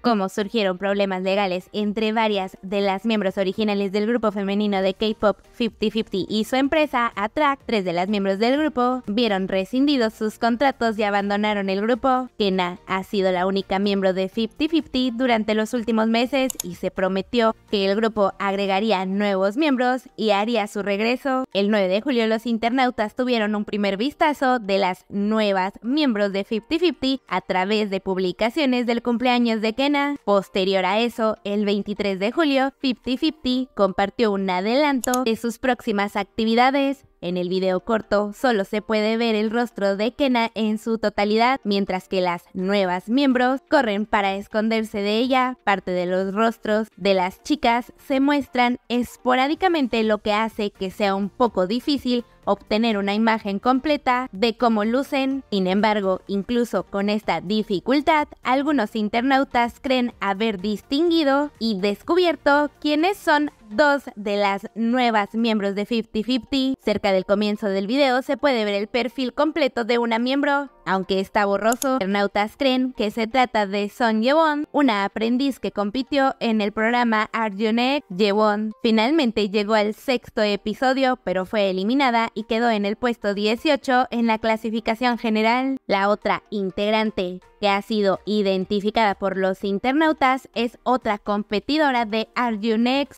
Como surgieron problemas legales entre varias de las miembros originales del grupo femenino de K-Pop 5050 y su empresa Attract, tres de las miembros del grupo vieron rescindidos sus contratos y abandonaron el grupo. Kena ha sido la única miembro de 5050 durante los últimos meses y se prometió que el grupo agregaría nuevos miembros y haría su regreso. El 9 de julio los internautas tuvieron un primer vistazo de las nuevas miembros de 5050 a través de publicaciones del cumpleaños de Kena Posterior a eso, el 23 de julio, 5050 compartió un adelanto de sus próximas actividades. En el video corto solo se puede ver el rostro de Kena en su totalidad, mientras que las nuevas miembros corren para esconderse de ella. Parte de los rostros de las chicas se muestran esporádicamente lo que hace que sea un poco difícil obtener una imagen completa de cómo lucen. Sin embargo, incluso con esta dificultad, algunos internautas creen haber distinguido y descubierto quiénes son dos de las nuevas miembros de 5050. Cerca del comienzo del video se puede ver el perfil completo de una miembro aunque está borroso, Internautas creen que se trata de Son Yevon, una aprendiz que compitió en el programa Arjunek Yewon. Finalmente llegó al sexto episodio, pero fue eliminada y quedó en el puesto 18 en la clasificación general. La otra integrante, que ha sido identificada por los internautas, es otra competidora de Are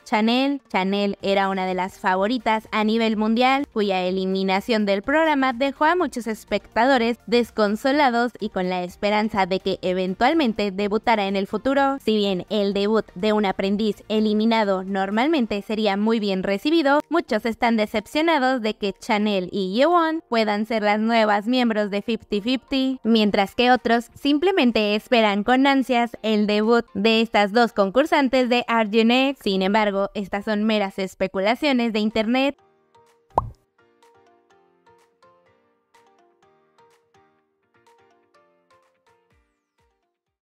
Chanel. Chanel era una de las favoritas a nivel mundial, cuya eliminación del programa dejó a muchos espectadores desconocidos desconsolados y con la esperanza de que eventualmente debutara en el futuro. Si bien el debut de un aprendiz eliminado normalmente sería muy bien recibido, muchos están decepcionados de que Chanel y Yewon puedan ser las nuevas miembros de 50-50, mientras que otros simplemente esperan con ansias el debut de estas dos concursantes de Arjunex. Sin embargo, estas son meras especulaciones de internet